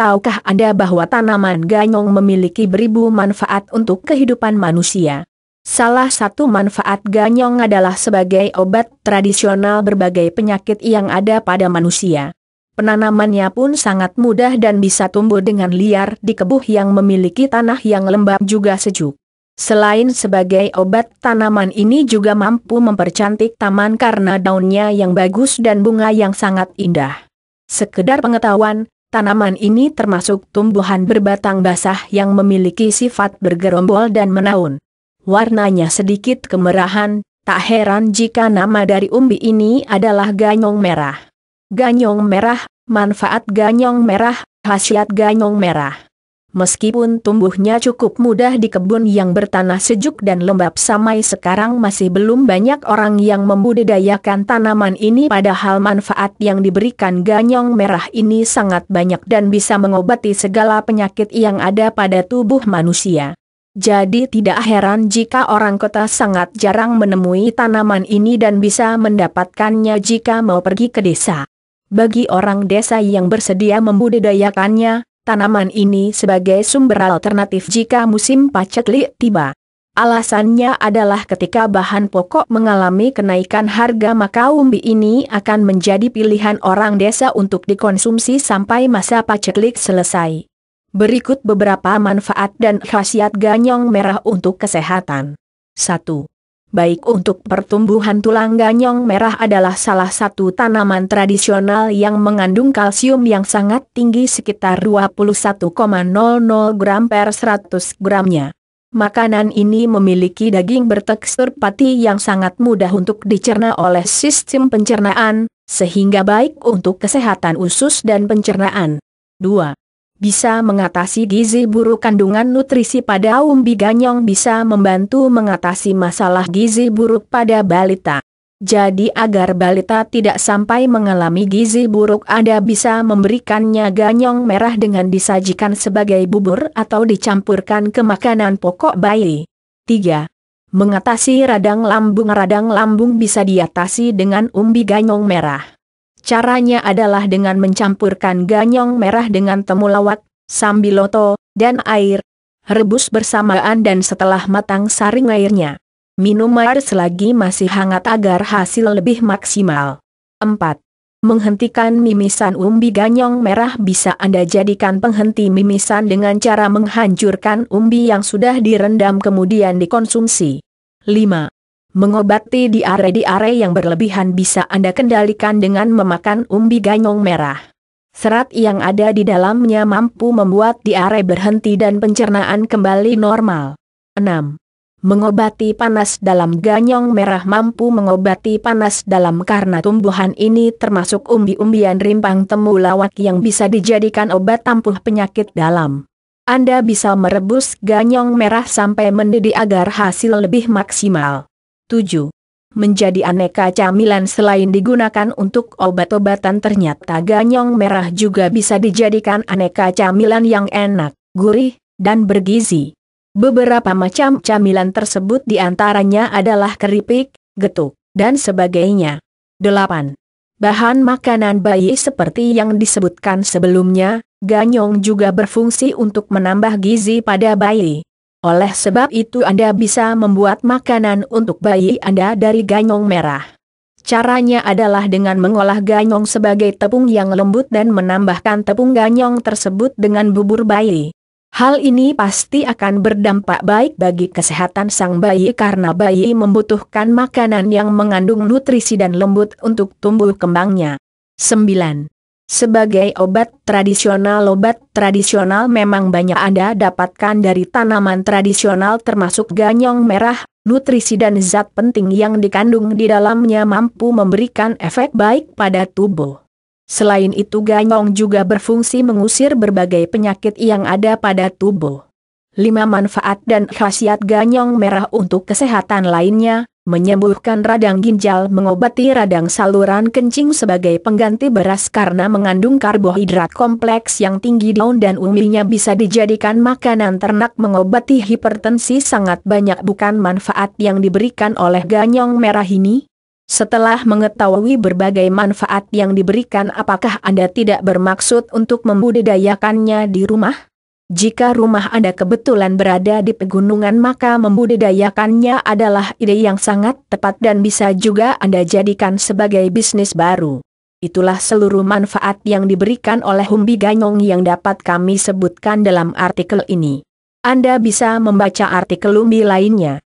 tahukah Anda bahwa tanaman ganyong memiliki beribu manfaat untuk kehidupan manusia? Salah satu manfaat ganyong adalah sebagai obat tradisional berbagai penyakit yang ada pada manusia. Penanamannya pun sangat mudah dan bisa tumbuh dengan liar di kebuh yang memiliki tanah yang lembab juga sejuk. Selain sebagai obat, tanaman ini juga mampu mempercantik taman karena daunnya yang bagus dan bunga yang sangat indah. Sekedar pengetahuan, Tanaman ini termasuk tumbuhan berbatang basah yang memiliki sifat bergerombol dan menaun. Warnanya sedikit kemerahan, tak heran jika nama dari umbi ini adalah ganyong merah. Ganyong merah, manfaat ganyong merah, khasiat ganyong merah. Meskipun tumbuhnya cukup mudah di kebun yang bertanah sejuk dan lembab samai sekarang masih belum banyak orang yang membudidayakan tanaman ini padahal manfaat yang diberikan ganyong merah ini sangat banyak dan bisa mengobati segala penyakit yang ada pada tubuh manusia. Jadi tidak heran jika orang kota sangat jarang menemui tanaman ini dan bisa mendapatkannya jika mau pergi ke desa. Bagi orang desa yang bersedia membudidayakannya, Tanaman ini sebagai sumber alternatif jika musim paceklik tiba. Alasannya adalah ketika bahan pokok mengalami kenaikan harga maka umbi ini akan menjadi pilihan orang desa untuk dikonsumsi sampai masa paceklik selesai. Berikut beberapa manfaat dan khasiat ganyong merah untuk kesehatan. 1 baik untuk pertumbuhan tulang ganyong merah adalah salah satu tanaman tradisional yang mengandung kalsium yang sangat tinggi sekitar 21,00 gram per 100 gramnya. Makanan ini memiliki daging bertekstur pati yang sangat mudah untuk dicerna oleh sistem pencernaan, sehingga baik untuk kesehatan usus dan pencernaan. 2 bisa mengatasi gizi buruk kandungan nutrisi pada umbi ganyong bisa membantu mengatasi masalah gizi buruk pada balita. Jadi agar balita tidak sampai mengalami gizi buruk Anda bisa memberikannya ganyong merah dengan disajikan sebagai bubur atau dicampurkan ke makanan pokok bayi. 3. Mengatasi radang lambung Radang lambung bisa diatasi dengan umbi ganyong merah. Caranya adalah dengan mencampurkan ganyong merah dengan temulawak, sambiloto, dan air. Rebus bersamaan dan setelah matang saring airnya. Minum air selagi masih hangat agar hasil lebih maksimal. 4. Menghentikan mimisan umbi ganyong merah bisa Anda jadikan penghenti mimisan dengan cara menghancurkan umbi yang sudah direndam kemudian dikonsumsi. 5. Mengobati diare-diare yang berlebihan bisa Anda kendalikan dengan memakan umbi ganyong merah. Serat yang ada di dalamnya mampu membuat diare berhenti dan pencernaan kembali normal. 6. Mengobati panas dalam ganyong merah mampu mengobati panas dalam karena tumbuhan ini termasuk umbi-umbian rimpang temulawak yang bisa dijadikan obat tampuh penyakit dalam. Anda bisa merebus ganyong merah sampai mendidih agar hasil lebih maksimal. 7. Menjadi aneka camilan selain digunakan untuk obat-obatan ternyata ganyong merah juga bisa dijadikan aneka camilan yang enak, gurih, dan bergizi. Beberapa macam camilan tersebut diantaranya adalah keripik, getuk, dan sebagainya. 8. Bahan makanan bayi seperti yang disebutkan sebelumnya, ganyong juga berfungsi untuk menambah gizi pada bayi. Oleh sebab itu Anda bisa membuat makanan untuk bayi Anda dari ganyong merah. Caranya adalah dengan mengolah ganyong sebagai tepung yang lembut dan menambahkan tepung ganyong tersebut dengan bubur bayi. Hal ini pasti akan berdampak baik bagi kesehatan sang bayi karena bayi membutuhkan makanan yang mengandung nutrisi dan lembut untuk tumbuh kembangnya. 9. Sebagai obat tradisional obat tradisional memang banyak Anda dapatkan dari tanaman tradisional termasuk ganyong merah, nutrisi dan zat penting yang dikandung di dalamnya mampu memberikan efek baik pada tubuh. Selain itu ganyong juga berfungsi mengusir berbagai penyakit yang ada pada tubuh. 5 manfaat dan khasiat ganyong merah untuk kesehatan lainnya, menyembuhkan radang ginjal mengobati radang saluran kencing sebagai pengganti beras karena mengandung karbohidrat kompleks yang tinggi daun dan umbinya bisa dijadikan makanan ternak mengobati hipertensi sangat banyak bukan manfaat yang diberikan oleh ganyong merah ini? Setelah mengetahui berbagai manfaat yang diberikan apakah Anda tidak bermaksud untuk membudidayakannya di rumah? Jika rumah Anda kebetulan berada di pegunungan maka membudidayakannya adalah ide yang sangat tepat dan bisa juga Anda jadikan sebagai bisnis baru. Itulah seluruh manfaat yang diberikan oleh Humbi Ganyong yang dapat kami sebutkan dalam artikel ini. Anda bisa membaca artikel Humbi lainnya.